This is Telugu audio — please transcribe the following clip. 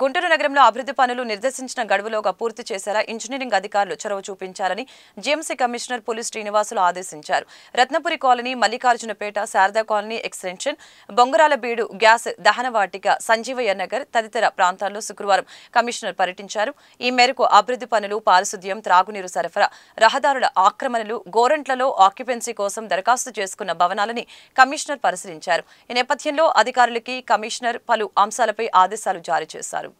గుంటూరు నగరంలో అభివృద్ధి పనులు నిర్దేశించిన గడువులోగా పూర్తి చేసేలా ఇంజనీరింగ్ అధికారులు చొరవ చూపించాలని జీఎంసీ కమిషనర్ పులి శ్రీనివాసులు ఆదేశించారు Ratnapuri colony Mallikarjunapeta Sarada colony extension Bongarala Beedu gas దహనవాటిక Sanjeevaiah Nagar తదితర ప్రాంతాల్లో శుక్రవారం కమిషనర్ పర్యటించారు ఈ మేరకు అభివృద్ధి పనులు పారిశుద్ధ్యం త్రాగునీరు సరఫరా రహదారుల ఆక్రమణలు గోరంట్లలో ఆక్యుపెన్సీ కోసం దరఖాస్తు చేసుకున్న భవనాలని కమిషనర్ పరిశీలించారు ఈ నేపథ్యంలో అధికారులకి కమిషనర్ పలు అంశాలపై ఆదేశాలు జారీ చేశారు